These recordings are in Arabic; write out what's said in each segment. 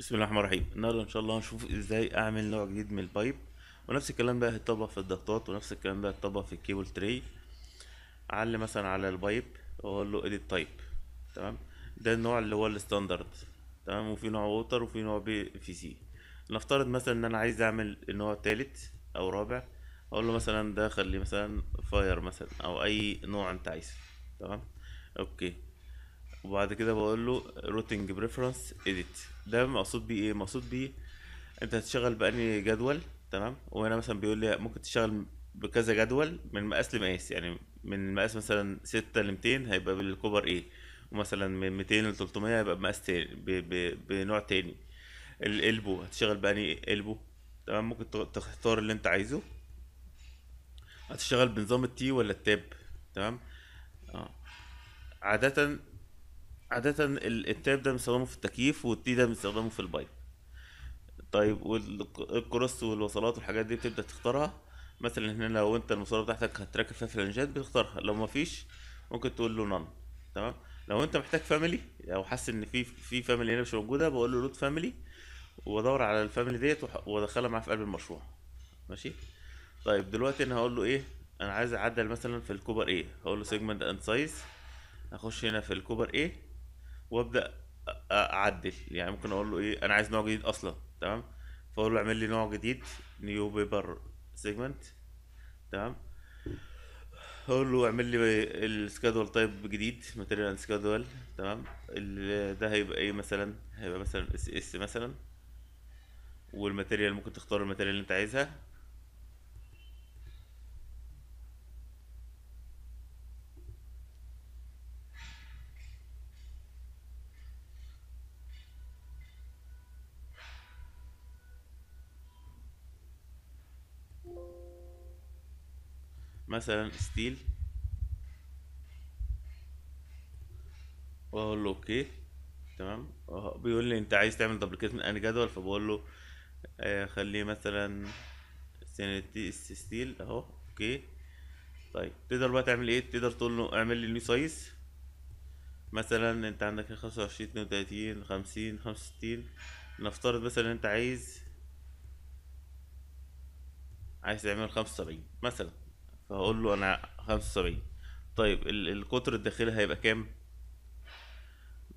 بسم الله الرحمن الرحيم النهارده ان شاء الله هنشوف ازاي اعمل نوع جديد من البايب ونفس الكلام بقى هيتطبق في الضغطات ونفس الكلام بقى هيتطبق في الكيبل تري اعلي مثلا على البايب واقول له اديت تايب تمام ده النوع اللي هو الستاندرد تمام وفي نوع ووتر وفي نوع بي في سي نفترض مثلا ان انا عايز اعمل النوع التالت او رابع اقول له مثلا ده خلي مثلا فاير مثلا او اي نوع انت عايزه تمام اوكي وبعد كده بقول له روتنج بريفرنس اديت ده مقصود بيه ايه مقصود بيه انت هتشتغل باني جدول تمام وهنا مثلا بيقول لي ممكن تشتغل بكذا جدول من مقاس لمقاس يعني من مقاس مثلا ستة ل 200 هيبقى بالكوبر ايه ومثلا من 200 ل 300 هيبقى بمقاس تاني ب... ب... بنوع تاني القلبو هتشتغل باني قلبو تمام ممكن تختار اللي انت عايزه هتشتغل بنظام التي ولا التاب تمام اه عادة عادة التاب ده بنستخدمه في التكييف والتي ده بنستخدمه في البايب طيب والكروس والوصلات والحاجات دي بتبدأ تختارها مثلا هنا لو انت الوصلات بتاعتك هتركب فيها فلنجات بتختارها لو مفيش ممكن تقول له نان تمام لو انت محتاج فاميلي او حاسس ان في في فاميلي هنا مش موجوده بقول له لود فاميلي وادور على الفاميلي ديت وادخلها معاه في قلب المشروع ماشي طيب دلوقتي انا هقول له ايه انا عايز اعدل مثلا في الكوبر ايه هقول له سيجمنت اند سايز اخش هنا في الكوبر ايه وابدا اعدل يعني ممكن اقول له ايه انا عايز نوع جديد اصلا تمام فاقول له اعمل لي نوع جديد نيو بيبر سيجمنت تمام اقول له اعمل لي السكادول تايب جديد ماتيريال سكادول تمام ده هيبقى ايه مثلا هيبقى مثلا اس اس مثلا والماتيريال ممكن تختار الماتيريال اللي انت عايزها مثلا ستيل واقول له اوكي تمام بيقول لي انت عايز تعمل دبليكيت من انهي جدول فبقول له آه خليه مثلا ستيل اهو اوكي طيب تقدر بقى تعمل ايه تقدر تقول له اعمل لي نيو سايز مثلا انت عندك خمسة وعشرين اتنين وتلاتين خمسين خمسة وستين نفترض مثلا انت عايز عايز تعمل خمسة وسبعين مثلا فهقول له انا 75 طيب القطر الداخلي هيبقى كام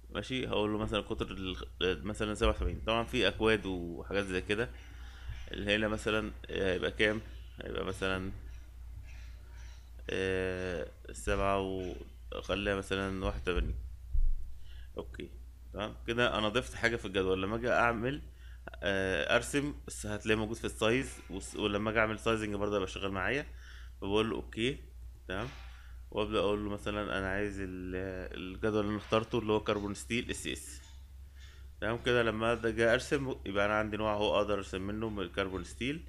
ماشي هقول له مثلا القطر مثلا 77 طبعا في اكواد وحاجات زي كده اللي هنا مثلا آه، هيبقى كام هيبقى مثلا ااا آه، سبعة وخليها مثلا واحد وتمانين اوكي تمام كده انا ضفت حاجة في الجدول لما اجي اعمل آه، ارسم هتلاقيه موجود في السايز ولما اجي اعمل سايزنج برضه هيبقى شغال معايا بقول له اوكي تمام وابدا اقول له مثلا انا عايز الجدول اللي انا اخترته اللي هو كربون ستيل اس اس تمام كده لما اجي ارسم يبقى انا عندي نوع هو اقدر ارسم منه من الكربون ستيل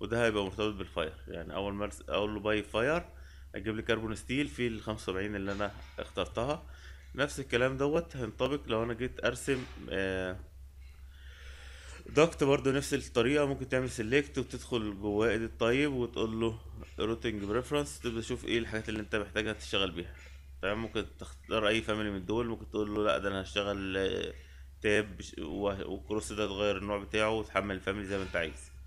وده هيبقى مرتبط بالفاير يعني اول ما اقول له باي فاير اجيب لي كربون ستيل في ال 75 اللي انا اخترتها نفس الكلام دوت هينطبق لو انا جيت ارسم دكت ضغط برضو نفس الطريقة ممكن تعمل سيلكت وتدخل جواه ايد الطيب وتقول له الروتنج بريفرنس تبدا تشوف ايه الحاجات اللي انت محتاجها تشتغل بيها تمام ممكن تختار اي فاميلي من دول ممكن تقول له لا ده انا هشتغل تاب آه، والكروس ده تغير النوع بتاعه وتحمل الفاميلي زي ما انت عايز